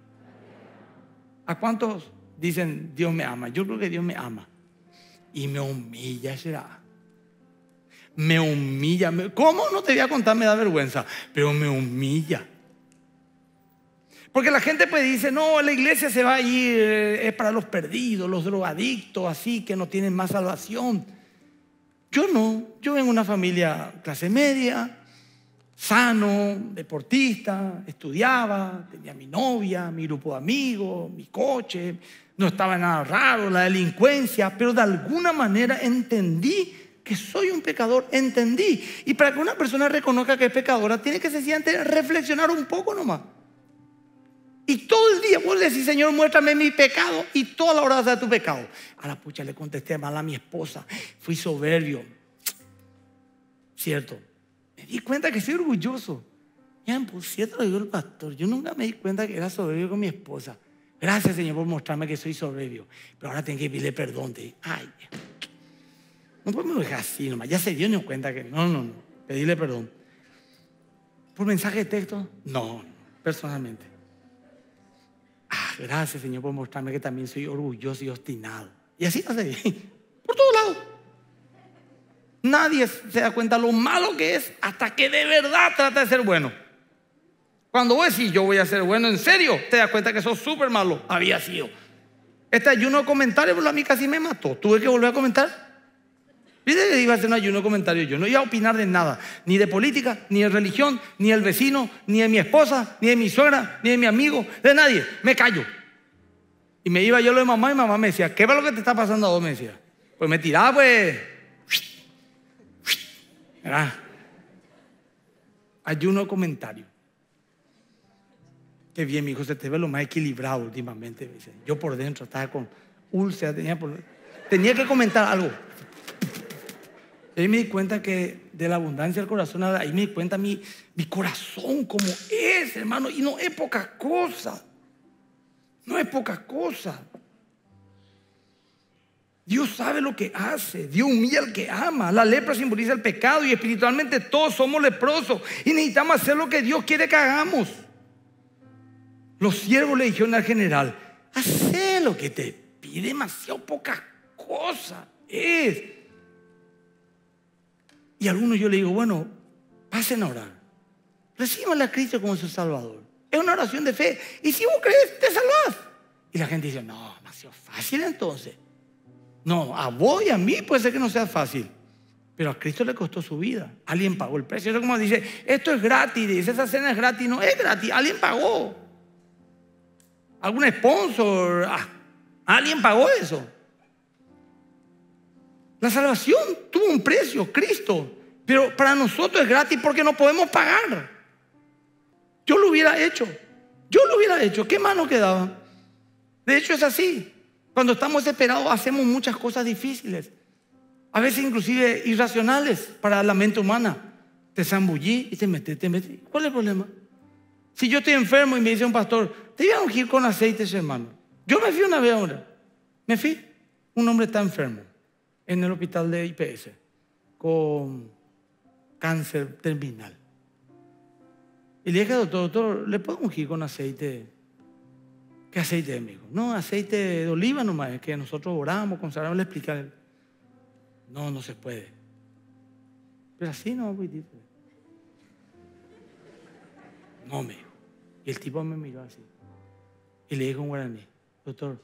¿A cuántos dicen Dios me ama? Yo creo que Dios me ama. Y me humilla, será me humilla. ¿Cómo? No te voy a contar, me da vergüenza, pero me humilla. Porque la gente pues dice, no, la iglesia se va a ir, eh, es para los perdidos, los drogadictos, así que no tienen más salvación. Yo no, yo en una familia clase media, sano, deportista, estudiaba, tenía mi novia, mi grupo de amigos, mi coche, no estaba nada raro, la delincuencia, pero de alguna manera entendí que soy un pecador, entendí. Y para que una persona reconozca que es pecadora, tiene que sencillamente reflexionar un poco nomás. Y todo el día vos decís, Señor, muéstrame mi pecado. Y toda la hora de tu pecado. A la pucha le contesté mal a mi esposa. Fui soberbio. Cierto. Me di cuenta que soy orgulloso. Ya, me pues, cierto, lo el pastor. Yo nunca me di cuenta que era soberbio con mi esposa. Gracias, Señor, por mostrarme que soy soberbio. Pero ahora tengo que pedirle perdón. Ay, no podemos dejar así nomás. Ya se dio ni cuenta que no, no, no. Pedirle perdón. ¿Por mensaje de texto? No, personalmente gracias Señor por mostrarme que también soy orgulloso y obstinado. Y así hace, por todos lados. Nadie se da cuenta lo malo que es hasta que de verdad trata de ser bueno. Cuando vos decís, yo voy a ser bueno, en serio, te das cuenta que sos súper malo. Había sido. Este ayuno de comentarios, pues, a mí casi me mató. Tuve que volver a comentar Fíjate que iba a hacer un ayuno comentario yo. No iba a opinar de nada, ni de política, ni de religión, ni del vecino, ni de mi esposa, ni de mi suegra, ni de mi amigo, de nadie. Me callo. Y me iba yo lo de mamá y mamá me decía, ¿qué va lo que te está pasando a vos? Me decía. Pues me tiraba, pues. Ayuno comentario. Qué bien, mi hijo, se te ve lo más equilibrado últimamente. Me Yo por dentro estaba con úlceras, tenía, tenía que comentar algo. Y ahí me di cuenta que de la abundancia del corazón, ahí me di cuenta mi, corazón como es, hermano. Y no es poca cosa. No es poca cosa. Dios sabe lo que hace. Dios humilla al que ama. La lepra simboliza el pecado y espiritualmente todos somos leprosos y necesitamos hacer lo que Dios quiere que hagamos. Los siervos le dijeron al general, hace lo que te pide, demasiado poca cosa es. Y a algunos yo le digo, bueno, pasen a orar. Reciban a Cristo como su Salvador. Es una oración de fe. Y si vos crees, te salvas Y la gente dice, no, demasiado fácil entonces. No, a vos y a mí puede ser que no sea fácil. Pero a Cristo le costó su vida. Alguien pagó el precio. Eso como dice, esto es gratis. esa cena es gratis. No es gratis. Alguien pagó. Algún sponsor. Ah, alguien pagó eso. La salvación tuvo un precio, Cristo. Pero para nosotros es gratis porque no podemos pagar. Yo lo hubiera hecho. Yo lo hubiera hecho. ¿Qué mano quedaba? De hecho es así. Cuando estamos desesperados hacemos muchas cosas difíciles. A veces inclusive irracionales para la mente humana. Te zambullí y te metí, te metí. ¿Cuál es el problema? Si yo estoy enfermo y me dice un pastor, te voy a ungir con aceite, hermano. Yo me fui una vez ahora. Me fui. Un hombre está enfermo en el hospital de IPS con cáncer terminal. Y le dije, doctor, doctor, ¿le puedo ungir con aceite? ¿Qué aceite es, amigo? No, aceite de oliva nomás, que nosotros oramos, consagramos, le explicar. No, no se puede. Pero así no, poquitito. Pues, no, amigo Y el tipo me miró así. Y le dijo un guaraní, doctor,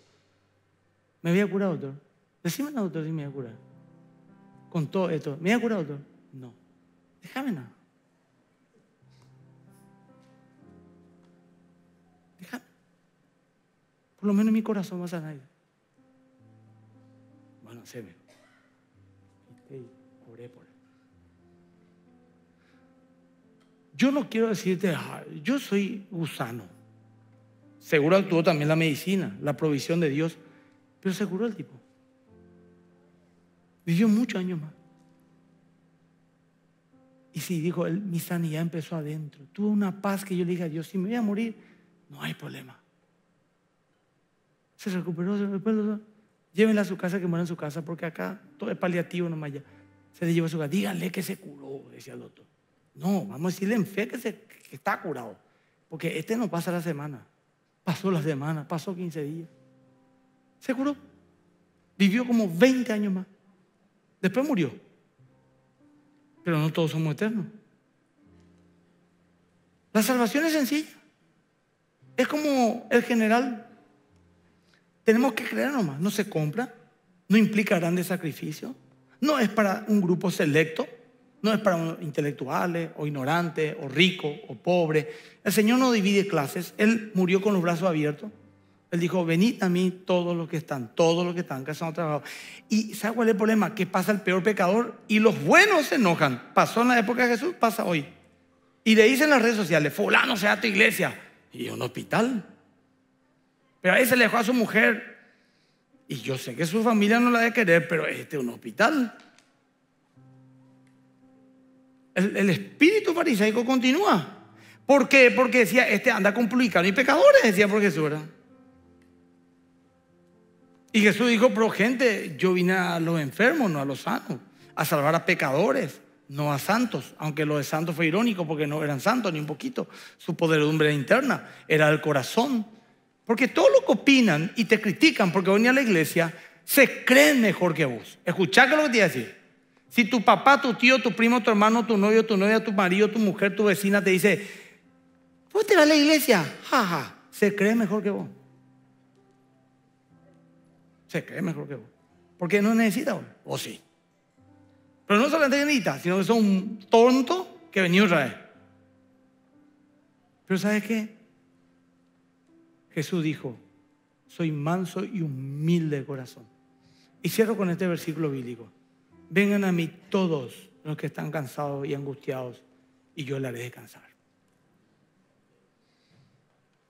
me voy a curar, doctor. Decime doctor, si me voy a curar. Con todo esto. ¿Me ha curado doctor? No. Déjame nada. Déjame. Por lo menos mi corazón va a sanar. Bueno, se ve. Y por Yo no quiero decirte, yo soy gusano. Seguro actuó también la medicina, la provisión de Dios, pero seguro el tipo. Vivió muchos años más. Y sí, dijo, él, mi sanidad empezó adentro. tuvo una paz que yo le dije a Dios, si me voy a morir, no hay problema. Se recuperó, se recuperó. Llévenla a su casa, que muera en su casa, porque acá todo es paliativo nomás ya. Se le llevó a su casa. Díganle que se curó, decía el otro. No, vamos a decirle en fe que, se, que está curado. Porque este no pasa la semana. Pasó la semana, pasó 15 días. Se curó. Vivió como 20 años más. Después murió. Pero no todos somos eternos. La salvación es sencilla. Es como el general. Tenemos que creer nomás. No se compra. No implica grandes sacrificios. No es para un grupo selecto. No es para intelectuales o ignorantes o ricos o pobres. El Señor no divide clases. Él murió con los brazos abiertos. Él dijo, venid a mí todos los que están, todos los que están casados, trabajados. ¿Y sabe cuál es el problema? qué pasa el peor pecador y los buenos se enojan. Pasó en la época de Jesús, pasa hoy. Y le dicen en las redes sociales, fulano sea tu iglesia. Y un hospital. Pero ahí se le dejó a su mujer. Y yo sé que su familia no la debe querer, pero este es un hospital. El, espíritu farisaico continúa. ¿Por qué? Porque decía, este anda con y pecadores, decía por Jesús. ¿verdad? Y Jesús dijo, pero gente, yo vine a los enfermos, no a los sanos, a salvar a pecadores, no a santos, aunque lo de santos fue irónico porque no eran santos ni un poquito. Su podredumbre interna era el corazón. Porque todos lo que opinan y te critican porque venían a la iglesia, se creen mejor que vos. Escuchá que lo que te voy a decir. Si tu papá, tu tío, tu primo, tu hermano, tu novio, tu novia, tu marido, tu mujer, tu vecina te dice, vos te vas a la iglesia, jaja, se cree mejor que vos se cree mejor que vos. Porque no necesita vos, o sí. Pero no solamente necesita, sino que son un tonto que venía otra vez. Pero ¿sabes qué? Jesús dijo, soy manso y humilde de corazón. Y cierro con este versículo bíblico. Vengan a mí todos los que están cansados y angustiados, y yo les haré descansar.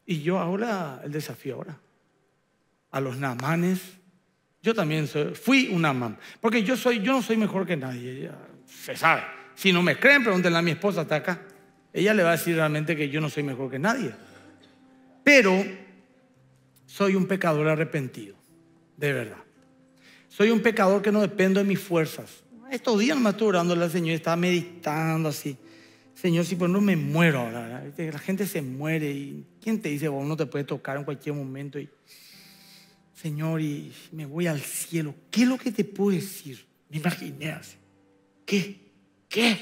Y yo ahora, el desafío ahora, a los Namanes, yo también fui una mamá. Porque yo, soy, yo no soy mejor que nadie, se sabe. Si no me creen, pregúntenle a mi esposa, ataca acá. Ella le va a decir realmente que yo no soy mejor que nadie. Pero soy un pecador arrepentido, de verdad. Soy un pecador que no dependo de mis fuerzas. Estos días me estuve orando Señor, estaba meditando así. Señor, si pues no me muero ahora, la gente se muere y ¿quién te dice, vos no te puede tocar en cualquier momento? Y Señor, y me voy al cielo, ¿qué es lo que te puedo decir? Me imaginé así. ¿Qué? ¿Qué?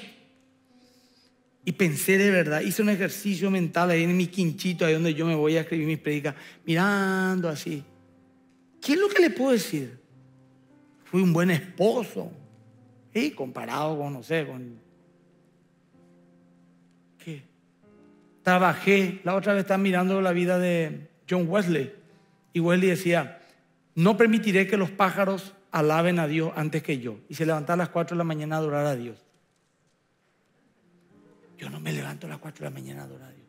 Y pensé de verdad, hice un ejercicio mental ahí en mi quinchito, ahí donde yo me voy a escribir mis predicas, mirando así. ¿Qué es lo que le puedo decir? Fui un buen esposo, ...y comparado con, no sé, con... ¿Qué? Trabajé, la otra vez estaba mirando la vida de John Wesley, y Wesley decía, no permitiré que los pájaros alaben a Dios antes que yo. Y se levantaba a las 4 de la mañana a adorar a Dios. Yo no me levanto a las 4 de la mañana a adorar a Dios.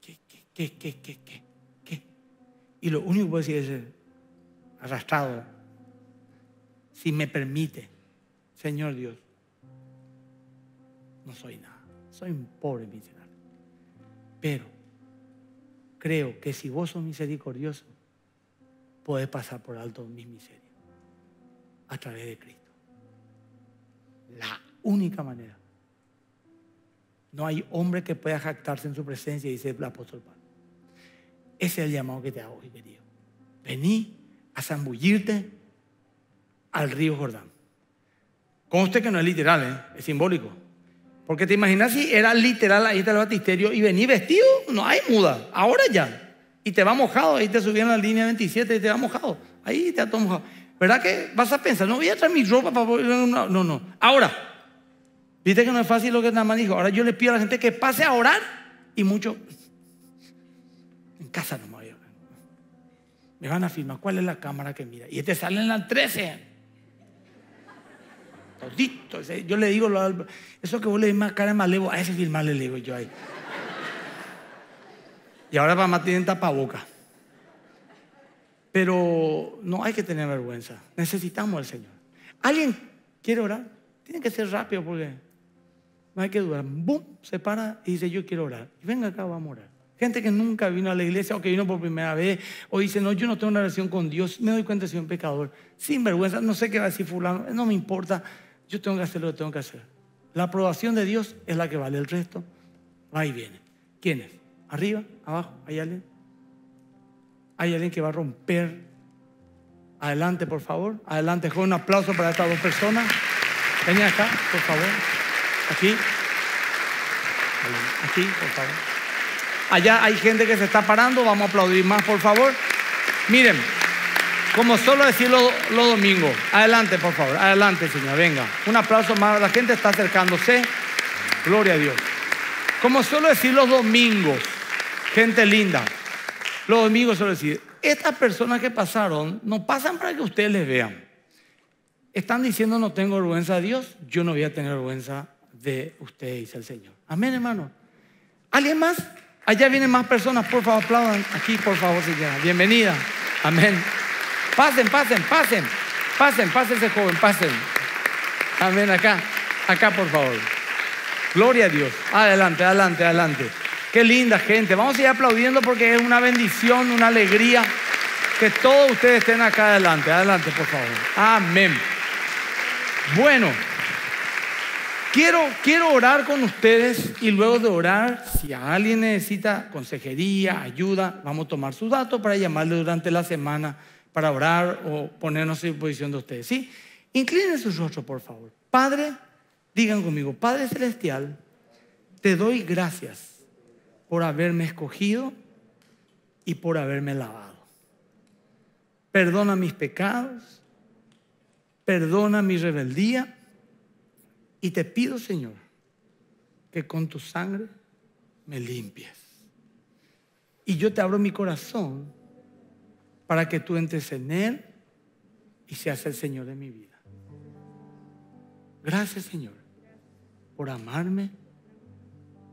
¿Qué, qué, qué, qué, qué, qué? qué? Y lo único que puedo decir es arrastrado. Si me permite, Señor Dios, no soy nada. Soy un pobre miserable. Pero creo que si vos sos misericordioso, podés pasar por alto mis miserias a través de Cristo. La única manera. No hay hombre que pueda jactarse en su presencia, y dice el apóstol Pablo. Ese es el llamado que te hago, querido. Vení a zambullirte al río Jordán. Con usted que no es literal, ¿eh? es simbólico. Porque te imaginas si era literal ahí el batisterio y vení vestido, no hay muda, ahora ya. Y te va mojado, ahí te subieron a la línea 27 y te va mojado. Ahí te ha todo mojado. ¿Verdad que vas a pensar, no voy a traer mi ropa para No, no, no. Ahora, viste que no es fácil lo que nada más dijo. Ahora yo le pido a la gente que pase a orar y mucho. En casa no Me voy a me van a firmar cuál es la cámara que mira. Y este salen las 13. Eh, yo le digo, eso que vos le más cara malevo, a ese firmar le digo yo ahí. Y ahora para más tienen boca. Pero no hay que tener vergüenza. Necesitamos al Señor. ¿Alguien quiere orar? Tiene que ser rápido porque no hay que dudar. ¡Bum! Se para y dice, yo quiero orar. venga acá, vamos a orar. Gente que nunca vino a la iglesia o que vino por primera vez o dice, no, yo no tengo una relación con Dios, me doy cuenta que soy un pecador. Sin vergüenza, no sé qué va a decir fulano, no me importa yo tengo que hacer lo que tengo que hacer. La aprobación de Dios es la que vale, el resto ahí viene. ¿Quién es? ¿Arriba? ¿Abajo? ¿Hay alguien? ¿Hay alguien que va a romper? Adelante, por favor. Adelante, con un aplauso para estas dos personas. Ven acá, por favor. Aquí. Aquí, por favor. Allá hay gente que se está parando, vamos a aplaudir más, por favor. Miren, como solo decirlo los domingos. Adelante, por favor. Adelante, Señor. Venga. Un aplauso más. La gente está acercándose. Gloria a Dios. Como solo decir los domingos, gente linda, los domingos solo decir, estas personas que pasaron no pasan para que ustedes les vean. Están diciendo no tengo vergüenza de Dios, yo no voy a tener vergüenza de ustedes, el Señor. Amén, hermano. ¿Alguien más? Allá vienen más personas, por favor, aplaudan aquí, por favor, señora. Bienvenida. Amén. Pasen, pasen, pasen. Pasen, ese joven, pasen. Amén, acá. Acá, por favor. Gloria a Dios. Adelante, adelante, adelante. Qué linda gente. Vamos a ir aplaudiendo porque es una bendición, una alegría que todos ustedes estén acá adelante. Adelante, por favor. Amén. Bueno, quiero, quiero orar con ustedes y luego de orar, si alguien necesita consejería, ayuda, vamos a tomar su dato para llamarle durante la semana para orar o ponernos en posición de ustedes. ¿sí? Inclinen sus rostros, por favor. Padre, digan conmigo, Padre Celestial, te doy gracias por haberme escogido y por haberme lavado. Perdona mis pecados, perdona mi rebeldía y te pido, Señor, que con tu sangre me limpies. Y yo te abro mi corazón para que tú entres en Él y seas el Señor de mi vida. Gracias Señor por amarme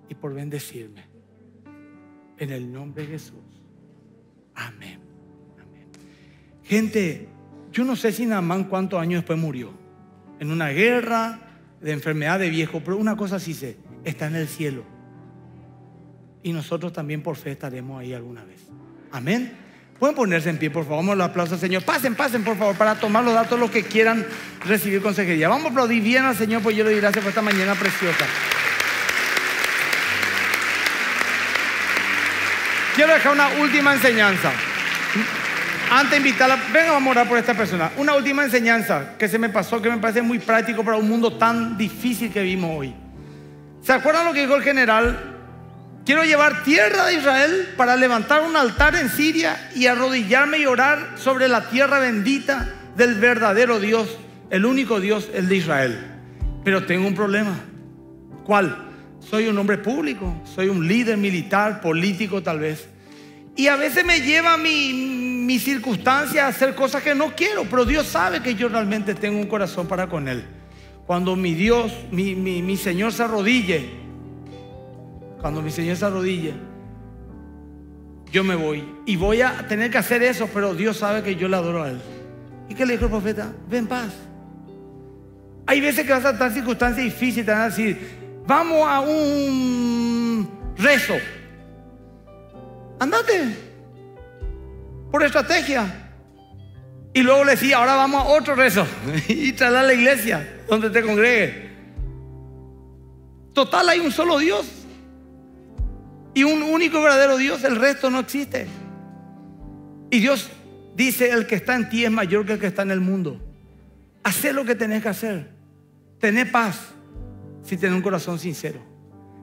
y por bendecirme. En el nombre de Jesús. Amén. Gente, yo no sé si Namán cuántos años después murió. En una guerra, de enfermedad de viejo, pero una cosa sí sé, está en el cielo. Y nosotros también por fe estaremos ahí alguna vez. Amén. Pueden ponerse en pie, por favor. Vamos a aplausos al Señor. Pasen, pasen, por favor, para tomar los datos los que quieran recibir consejería. Vamos a aplaudir bien al Señor, pues yo le doy gracias por esta mañana preciosa. Quiero dejar una última enseñanza. Antes de invitarla, venga, vamos a orar por esta persona. Una última enseñanza que se me pasó, que me parece muy práctico para un mundo tan difícil que vimos hoy. ¿Se acuerdan lo que dijo el general Quiero llevar tierra de Israel para levantar un altar en Siria y arrodillarme y orar sobre la tierra bendita del verdadero Dios, el único Dios, el de Israel. Pero tengo un problema. ¿Cuál? Soy un hombre público, soy un líder militar, político tal vez. Y a veces me lleva mi, mi circunstancia a hacer cosas que no quiero, pero Dios sabe que yo realmente tengo un corazón para con Él. Cuando mi Dios, mi, mi Señor se arrodille cuando mi Señor se rodilla, yo me voy. Y voy a tener que hacer eso, pero Dios sabe que yo le adoro a Él. ¿Y qué le dijo el profeta? Ven paz. Hay veces que vas a estar en circunstancias difíciles, te van a decir, vamos a un rezo. Andate. Por estrategia. Y luego le decía, ahora vamos a otro rezo. y tras la iglesia donde te congregue. Total, hay un solo Dios y un único verdadero Dios, el resto no existe. Y Dios dice, el que está en ti es mayor que el que está en el mundo. Hacé lo que tenés que hacer. Tené paz si tenés un corazón sincero.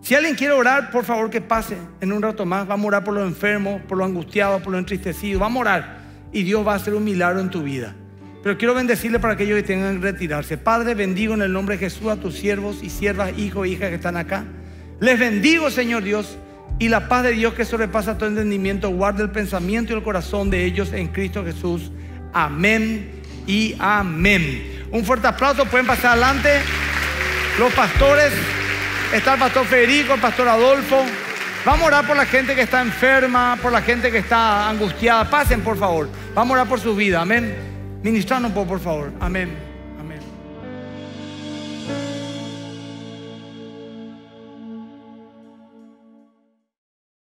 Si alguien quiere orar, por favor que pase en un rato más. Vamos a orar por los enfermos, por los angustiados, por los entristecidos. Va a morar y Dios va a hacer un milagro en tu vida. Pero quiero bendecirle para aquellos que tengan que retirarse. Padre, bendigo en el nombre de Jesús a tus siervos y siervas, hijos e hijas que están acá. Les bendigo, Señor Dios y la paz de Dios que sobrepasa todo entendimiento, guarda el pensamiento y el corazón de ellos en Cristo Jesús. Amén y amén. Un fuerte aplauso, pueden pasar adelante. Los pastores, está el pastor Federico, el pastor Adolfo. Vamos a orar por la gente que está enferma, por la gente que está angustiada. Pasen, por favor. Vamos a orar por su vida. Amén. Ministrando un poco por favor. Amén.